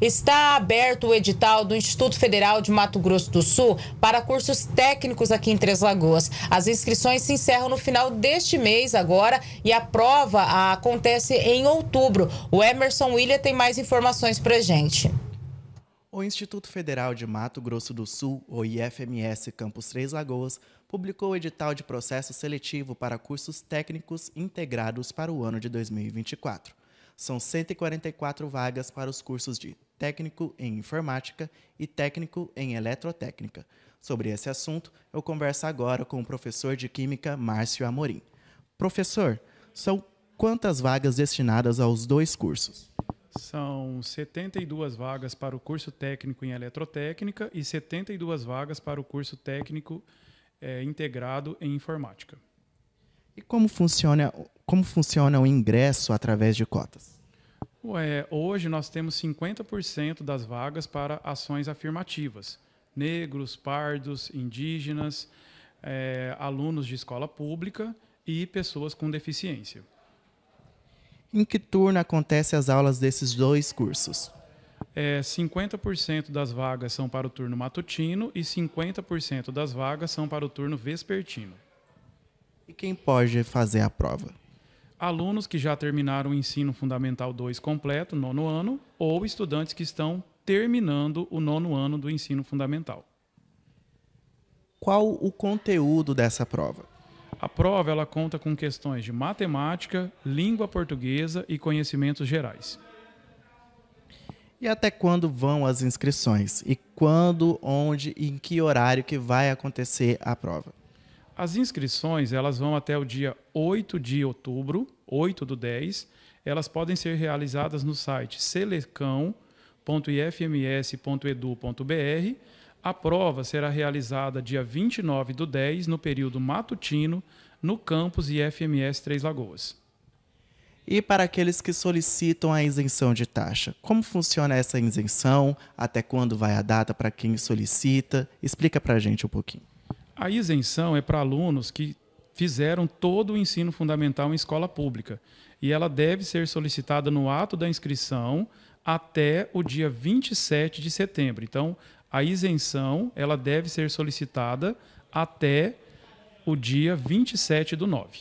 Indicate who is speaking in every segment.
Speaker 1: Está aberto o edital do Instituto Federal de Mato Grosso do Sul para cursos técnicos aqui em Três Lagoas. As inscrições se encerram no final deste mês agora e a prova acontece em outubro. O Emerson William tem mais informações para gente.
Speaker 2: O Instituto Federal de Mato Grosso do Sul, o IFMS Campus Três Lagoas, publicou o edital de processo seletivo para cursos técnicos integrados para o ano de 2024. São 144 vagas para os cursos de técnico em informática e técnico em eletrotécnica. Sobre esse assunto, eu converso agora com o professor de Química Márcio Amorim. Professor, são quantas vagas destinadas aos dois cursos?
Speaker 1: São 72 vagas para o curso técnico em eletrotécnica e 72 vagas para o curso técnico é, integrado em informática.
Speaker 2: E como funciona, como funciona o ingresso através de cotas?
Speaker 1: Ué, hoje nós temos 50% das vagas para ações afirmativas. Negros, pardos, indígenas, é, alunos de escola pública e pessoas com deficiência.
Speaker 2: Em que turno acontecem as aulas desses dois cursos?
Speaker 1: É, 50% das vagas são para o turno matutino e 50% das vagas são para o turno vespertino. E quem pode fazer a prova? alunos que já terminaram o ensino fundamental 2 completo, nono ano, ou estudantes que estão terminando o nono ano do ensino fundamental.
Speaker 2: Qual o conteúdo dessa prova?
Speaker 1: A prova ela conta com questões de matemática, língua portuguesa e conhecimentos gerais.
Speaker 2: E até quando vão as inscrições? E quando, onde e em que horário que vai acontecer a prova?
Speaker 1: As inscrições elas vão até o dia 8 de outubro, 8 do 10. Elas podem ser realizadas no site selecão.ifms.edu.br. A prova será realizada dia 29 do 10, no período matutino, no campus IFMS Três Lagoas.
Speaker 2: E para aqueles que solicitam a isenção de taxa, como funciona essa isenção? Até quando vai a data para quem solicita? Explica para a gente um pouquinho.
Speaker 1: A isenção é para alunos que fizeram todo o ensino fundamental em escola pública e ela deve ser solicitada no ato da inscrição até o dia 27 de setembro. Então, a isenção ela deve ser solicitada até o dia 27 do 9.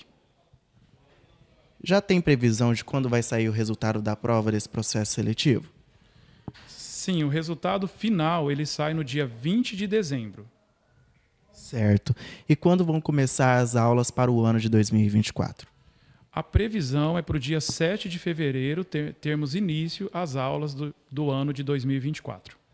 Speaker 2: Já tem previsão de quando vai sair o resultado da prova desse processo seletivo?
Speaker 1: Sim, o resultado final ele sai no dia 20 de dezembro
Speaker 2: certo? E quando vão começar as aulas para o ano de 2024?
Speaker 1: A previsão é para o dia 7 de fevereiro ter, termos início às aulas do, do ano de 2024.